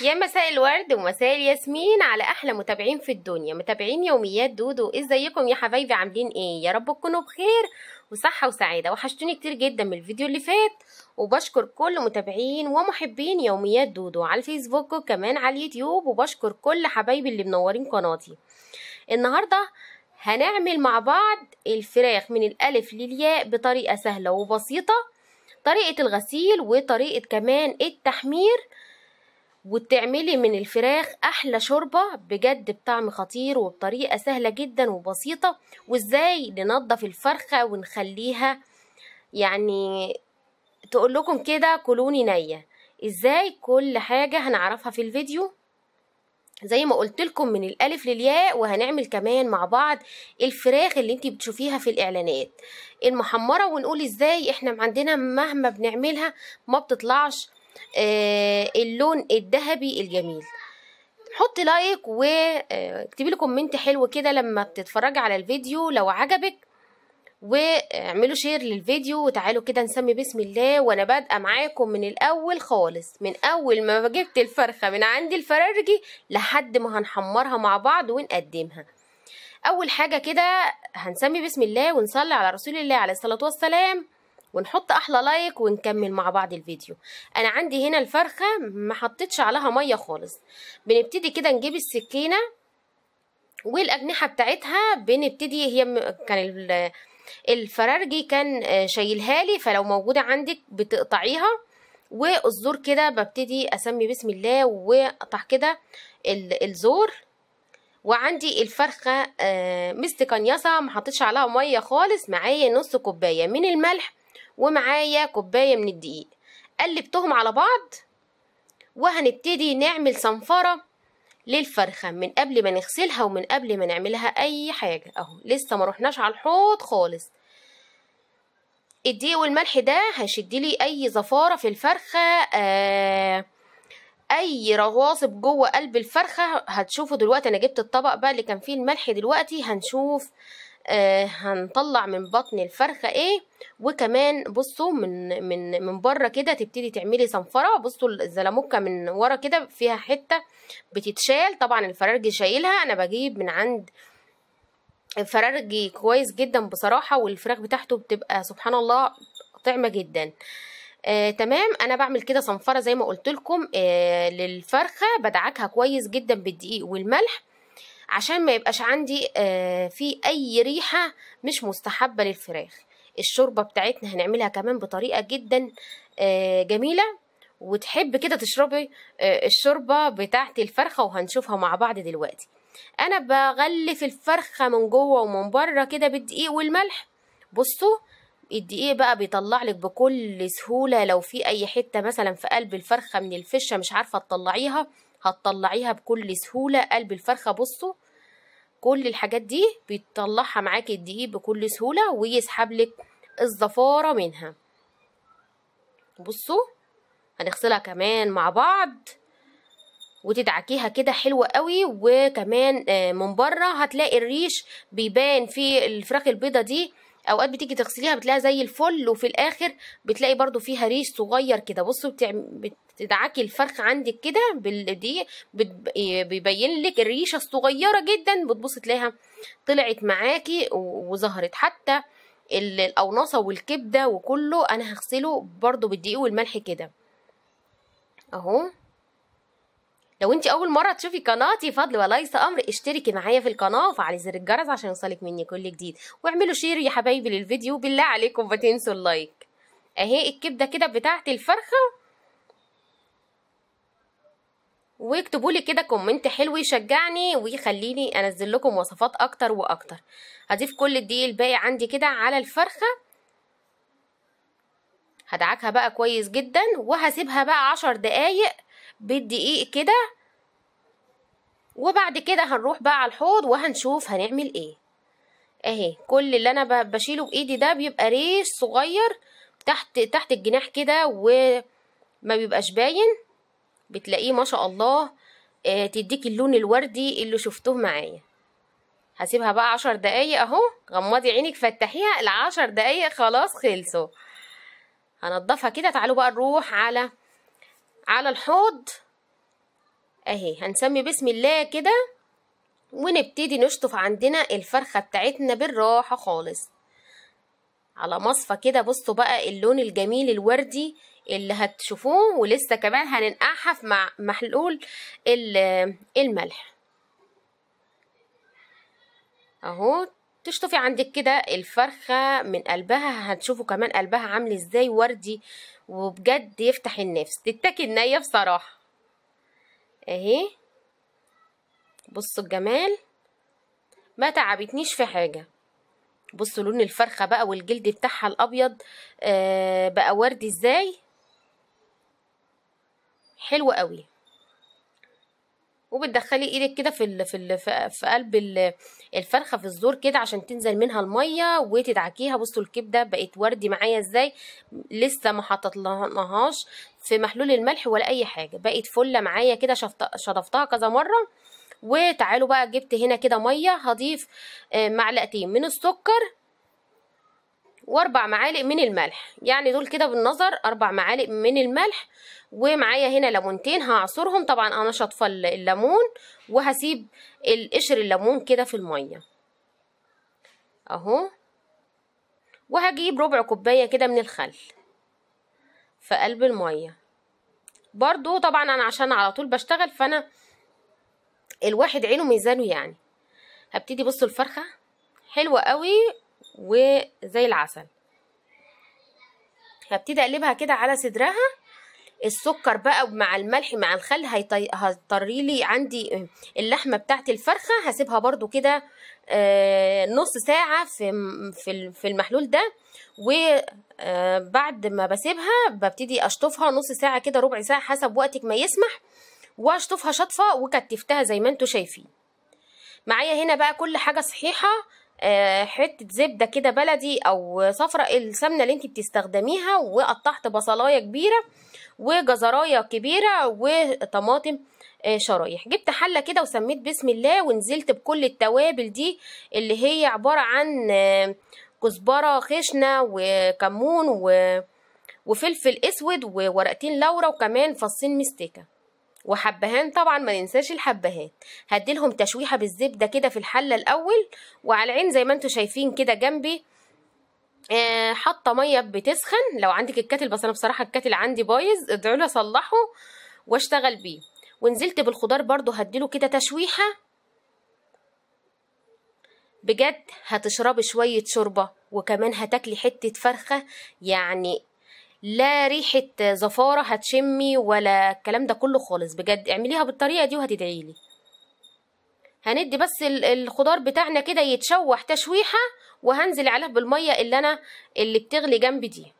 يا مساء الورد ومساء الياسمين على احلى متابعين في الدنيا متابعين يوميات دودو ازيكم يا حبايبي عاملين ايه يا رب تكونوا بخير وصحه وسعاده وحشتوني كتير جدا من الفيديو اللي فات وبشكر كل متابعين ومحبين يوميات دودو على الفيسبوك وكمان على اليوتيوب وبشكر كل حبايبي اللي منورين قناتي النهارده هنعمل مع بعض الفراخ من الالف للياء بطريقه سهله وبسيطه طريقه الغسيل وطريقه كمان التحمير وتعملي من الفراخ احلى شوربه بجد بطعم خطير وبطريقه سهله جدا وبسيطه وازاي ننضف الفرخه ونخليها يعني تقول لكم كده كلوني نيه ازاي كل حاجه هنعرفها في الفيديو زي ما قلت لكم من الالف للياء وهنعمل كمان مع بعض الفراخ اللي انت بتشوفيها في الاعلانات المحمره ونقول ازاي احنا عندنا مهما بنعملها ما بتطلعش آه، اللون الذهبي الجميل حطي لايك واكتبي آه، لي كومنت حلو كده لما بتتفرجي على الفيديو لو عجبك واعملوا شير للفيديو وتعالوا كده نسمي بسم الله وانا بادئه معاكم من الاول خالص من اول ما جبت الفرخه من عند الفرارجي لحد ما هنحمرها مع بعض ونقدمها اول حاجه كده هنسمي بسم الله ونصلي على رسول الله عليه الصلاه والسلام ونحط احلى لايك ونكمل مع بعض الفيديو انا عندي هنا الفرخه ما حطيتش عليها ميه خالص بنبتدي كده نجيب السكينه والاجنحه بتاعتها بنبتدي هي كان الفرارجي كان آه، شايلها لي فلو موجوده عندك بتقطعيها والزور كده ببتدي اسمي بسم الله واقطع كده الزور وعندي الفرخه آه، مستكنيسه ما حطيتش عليها ميه خالص معايا نص كوبايه من الملح ومعايا كوباية من الدقيق قلبتهم على بعض وهنبتدي نعمل صنفرة للفرخة من قبل ما نغسلها ومن قبل ما نعملها أي حاجة أهو لسه ما رحناش على الحوض خالص الدقيق والملح ده هيشدلي لي أي زفارة في الفرخة آه اي رغاصب جوه قلب الفرخه هتشوفوا دلوقتي انا جبت الطبق بقى اللي كان فيه الملح دلوقتي هنشوف آه هنطلع من بطن الفرخه ايه وكمان بصوا من من من بره كده تبتدي تعملي صنفره بصوا الزلموكه من ورا كده فيها حته بتتشال طبعا الفرارجي شايلها انا بجيب من عند الفرارجي كويس جدا بصراحه والفراخ بتاعته بتبقى سبحان الله طعمه جدا آه، تمام انا بعمل كده صنفره زي ما قلت لكم آه للفرخه بدعكها كويس جدا بالدقيق والملح عشان ما يبقاش عندي آه، في اي ريحه مش مستحبه للفراخ الشوربه بتاعتنا هنعملها كمان بطريقه جدا آه، جميله وتحب كده تشربي آه، الشوربه بتاعت الفرخه وهنشوفها مع بعض دلوقتي انا بغلف الفرخه من جوه ومن بره كده بالدقيق والملح بصوا الدقيق بقى بيطلع لك بكل سهوله لو في اي حته مثلا في قلب الفرخه من الفشه مش عارفه تطلعيها هتطلعيها بكل سهولة قلب الفرخة بصوا كل الحاجات دي بيطلعها معاك الدقيق بكل سهولة ويسحب لك الزفارة منها بصوا هنغسلها كمان مع بعض وتدعكيها كده حلوة قوي وكمان آه، من بره هتلاقي الريش بيبان في الفراخ البيضة دي اوقات بتيجي تغسليها بتلاقيها زي الفل وفي الاخر بتلاقي برضو فيها ريش صغير كده بصوا بتدعكي الفرخ عندك كده دي بيبين لك الريشه الصغيره جدا بتبصي تلاقيها طلعت معاكي وظهرت حتى الاونصه والكبده وكله انا هغسله برضو بالدقيق والملح كده اهو لو انت اول مره تشوفي قناتي فضل وليس امر اشتركي معايا في القناه وفعلي زر الجرس عشان يوصلك مني كل جديد واعملوا شير يا حبايبي للفيديو بالله عليكم ما تنسوا اللايك اهي الكبده كده بتاعت الفرخه واكتبوا لي كده كومنت حلو يشجعني ويخليني انزل لكم وصفات اكتر واكتر هضيف كل الدقيق الباقي عندي كده على الفرخه هدعكها بقى كويس جدا وهسيبها بقى عشر دقايق بالدقيق كده وبعد كده هنروح بقى على الحوض وهنشوف هنعمل ايه اهي كل اللي انا بشيله بايدي ده بيبقى ريش صغير تحت تحت الجناح كده وما بيبقاش باين بتلاقيه ما شاء الله آه تديك اللون الوردي اللي شفتوه معايا هسيبها بقى عشر دقايق اهو غمضي عينك فتحيها العشر دقايق خلاص خلصوا هنضفها كده تعالوا بقى نروح على على الحوض اهي هنسمي بسم الله كده ونبتدي نشطف عندنا الفرخة بتاعتنا بالراحة خالص على مصفى كده بصوا بقى اللون الجميل الوردي اللي هتشوفوه ولسه كمان هننقعها مع محلول الملح اهو تشطفي عندك كده الفرخة من قلبها هتشوفوا كمان قلبها عامل ازاي وردي وبجد يفتح النفس تتكي النية بصراحة اهي بصوا الجمال ما تعبتنيش في حاجه بصوا لون الفرخه بقى والجلد بتاعها الابيض آه بقى وردي ازاي حلو قوي وبتدخلي ايدك كده في الـ في الـ في قلب الفرخه في الزور كده عشان تنزل منها الميه وتدعكيها بصوا الكبده بقت وردي معايا ازاي لسه ما حطيتلهاش في محلول الملح ولا اي حاجه بقت فله معايا كده شطفتها كذا مره وتعالوا بقى جبت هنا كده ميه هضيف آه، معلقتين من السكر واربع معالق من الملح يعني دول كده بالنظر اربع معالق من الملح ومعايا هنا ليمونتين هعصرهم طبعا انا شاطفه الليمون وهسيب القشر الليمون كده في الميه اهو وهجيب ربع كوبايه كده من الخل في قلب الميه برضو طبعا انا عشان على طول بشتغل فانا الواحد عينه ميزانه يعني هبتدي بصوا الفرخه حلوه قوي وزي العسل هبتدي اقلبها كده على صدرها السكر بقى مع الملح مع الخل هيطري لي عندي اللحمه بتاعت الفرخه هسيبها برده كده آه، نص ساعه في في المحلول ده وبعد آه، ما بسيبها ببتدي اشطفها نص ساعه كده ربع ساعه حسب وقتك ما يسمح واشطفها شطفه وكتفتها زي ما انتوا شايفين معايا هنا بقى كل حاجه صحيحه آه، حته زبده كده بلدي او صفراء السمنه اللي انت بتستخدميها وقطعت بصلايه كبيره وجزرايه كبيره وطماطم آه، شرايح جبت حله كده وسميت بسم الله ونزلت بكل التوابل دي اللي هي عباره عن آه، كزبره خشنه وكمون و... وفلفل اسود وورقتين لورا وكمان فصين مستكه وحبهان طبعا ما ننساش الحبهان هديلهم تشويحه بالزبده كده في الحله الاول وعلى العين زي ما انتم شايفين كده جنبي آه، حاطه ميه بتسخن لو عندك الكاتل بس انا بصراحه الكاتل عندي بايظ ادعولي اصلحه واشتغل بيه ونزلت بالخضار برضو هديله كده تشويحه بجد هتشربي شويه شوربه وكمان هتاكلي حته فرخه يعني لا ريحه زفاره هتشمي ولا الكلام ده كله خالص بجد اعمليها بالطريقه دي وهتدعيلي هندي بس الخضار بتاعنا كده يتشوح تشويحه وهنزل عليه بالميه اللي انا اللي بتغلي جنب دي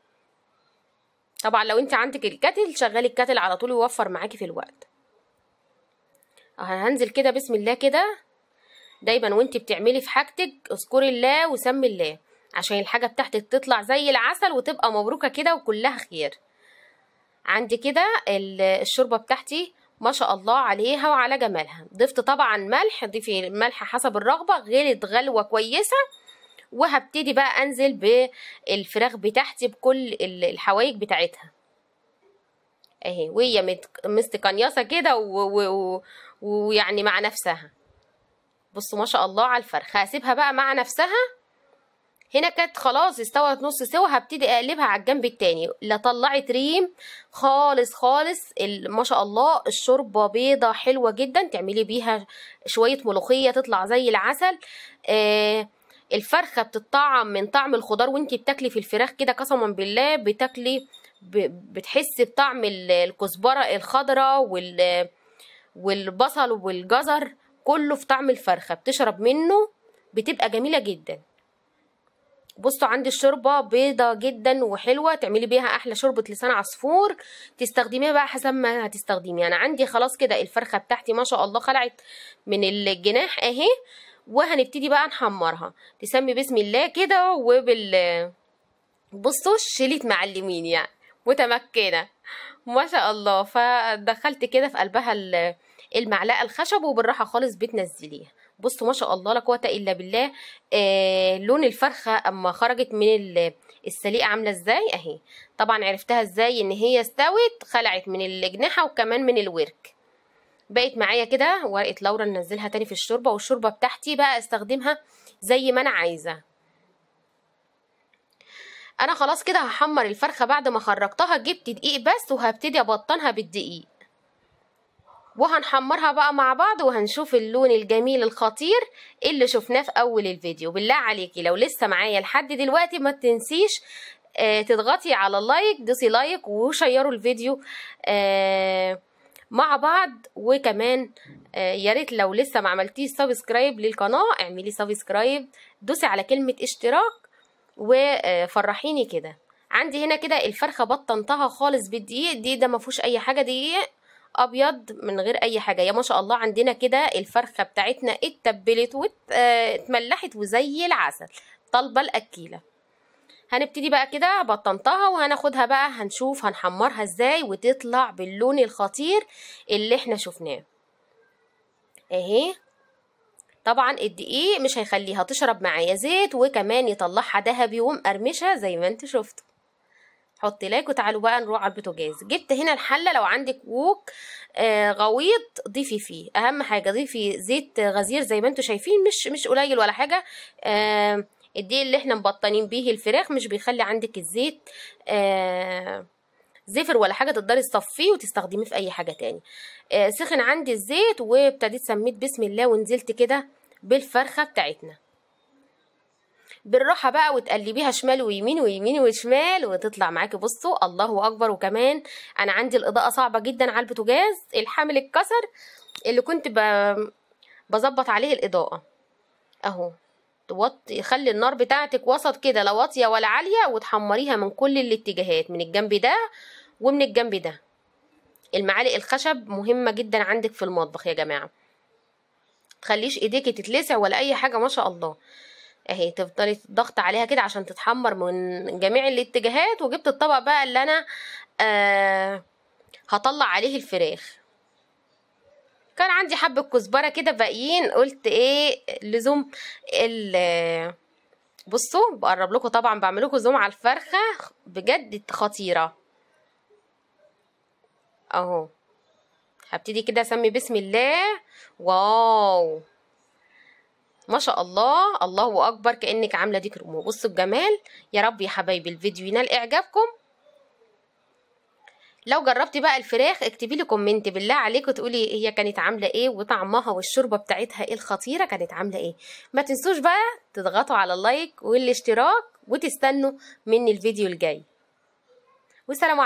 طبعا لو انت عندك الكاتل شغلي الكاتل على طول يوفر معاكي في الوقت أه، هنزل كده بسم الله كده دايما وانت بتعملي في حاجتك اذكري الله وسمي الله عشان الحاجة بتاعتك تطلع زي العسل وتبقى مبروكة كده وكلها خير عندي كده الشوربة بتاعتي ما شاء الله عليها وعلى جمالها ضفت طبعا ملح ضيفي ملح حسب الرغبة غلت غلوة كويسة وهبتدي بقى انزل بالفراخ بتاعتي بكل الحوايج بتاعتها اهي وهي مستقنيصه كده ويعني مع نفسها بصوا ما شاء الله على الفرخه هسيبها بقى مع نفسها هنا كانت خلاص استوت نص سوا هبتدي اقلبها على الجنب التاني لا طلعت ريم خالص خالص ما شاء الله الشوربه بيضه حلوه جدا تعملي بيها شويه ملوخيه تطلع زي العسل آه الفرخه بتطعم من طعم الخضار وانتي بتاكلي في الفراخ كده قسما بالله بتاكلي بتحسي بطعم الكزبره الخضراء وال والبصل والجزر كله في طعم الفرخه بتشرب منه بتبقى جميله جدا بصوا عندي الشوربه بيضه جدا وحلوه تعملي بيها احلى شوربه لسان عصفور تستخدميها بقى حسب ما هتستخدمي انا عندي خلاص كده الفرخه بتاعتي ما شاء الله خلعت من الجناح اهي وهنبتدي بقى نحمرها تسمي بسم الله كده وبال بصوا شليت معلمين يعني متمكنه ما شاء الله فدخلت كده في قلبها المعلقه الخشب وبالراحه خالص بتنزليها بصوا ما شاء الله لا قوه الا بالله آه لون الفرخه اما خرجت من السليقه عامله ازاي اهي طبعا عرفتها ازاي ان هي استوت خلعت من الجناحه وكمان من الورك بقت معايا كده ورقه لورا ننزلها تاني في الشوربه والشوربه بتاعتي بقى استخدمها زي ما انا عايزه انا خلاص كده هحمر الفرخه بعد ما خرجتها جبت دقيق بس وهبتدي ابطنها بالدقيق وهنحمرها بقى مع بعض وهنشوف اللون الجميل الخطير اللي شفناه في اول الفيديو بالله عليكي لو لسه معايا لحد دلوقتي ما تنسيش آه، تضغطي على اللايك دوسي لايك وشيروا الفيديو آه، مع بعض وكمان آه، يا ريت لو لسه ما عملتيش سبسكرايب للقناه اعملي سبسكرايب دوسي على كلمه اشتراك وفرحيني كده عندي هنا كده الفرخه بطنتها خالص بالدقيق دي ده ما فيهوش اي حاجه دقيق ابيض من غير اي حاجه يا ما شاء الله عندنا كده الفرخه بتاعتنا اتبلت واتملحت آه، وزي العسل طالبه الاكيله هنبتدي بقى كده بطنتها وهناخدها بقى هنشوف هنحمرها ازاي وتطلع باللون الخطير اللي احنا شفناه اهي طبعا الدقيق مش هيخليها تشرب معايا زيت وكمان يطلعها دهبي ومقرمشه زي ما انتوا شفتوا حطي لايك وتعالوا بقى نروح على البوتاجاز جبت هنا الحله لو عندك ووك آه، غويط ضيفي فيه اهم حاجه ضيفي زيت غزير زي ما انتم شايفين مش مش قليل ولا حاجه آه الدقيق اللي احنا مبطنين بيه الفراخ مش بيخلي عندك الزيت آه، زفر ولا حاجه تقدري تصفيه وتستخدميه في اي حاجه تاني آه، سخن عندي الزيت وابتديت سميت بسم الله ونزلت كده بالفرخه بتاعتنا بالراحه بقى وتقلبيها شمال ويمين ويمين وشمال وتطلع معاكي بصوا الله اكبر وكمان انا عندي الاضاءه صعبه جدا على البوتاجاز الحامل اتكسر اللي كنت بظبط عليه الاضاءه اهو توطي خلي النار بتاعتك وسط كده لا واطيه ولا عاليه وتحمريها من كل الاتجاهات من الجنب ده ومن الجنب ده المعالق الخشب مهمه جدا عندك في المطبخ يا جماعه تخليش ايديكي تتلسع ولا اي حاجه ما شاء الله اهي تفضلي تضغط عليها كده عشان تتحمر من جميع الاتجاهات وجبت الطبق بقى اللي انا آه هطلع عليه الفراخ كان عندي حبة كزبرة كده باقيين قلت ايه لزوم ال بصوا بقرب لكم طبعا بعمل لكم زوم على الفرخة بجد خطيرة اهو هبتدي كده اسمي بسم الله واو ما شاء الله الله اكبر كانك عامله ديك الامور بصوا الجمال يا رب يا حبايبي الفيديو ينال اعجابكم لو جربتي بقى الفراخ اكتبي لي كومنت بالله عليك وتقولي هي كانت عامله ايه وطعمها والشوربه بتاعتها ايه الخطيره كانت عامله ايه ما تنسوش بقى تضغطوا على اللايك والاشتراك وتستنوا مني الفيديو الجاي والسلام عليكم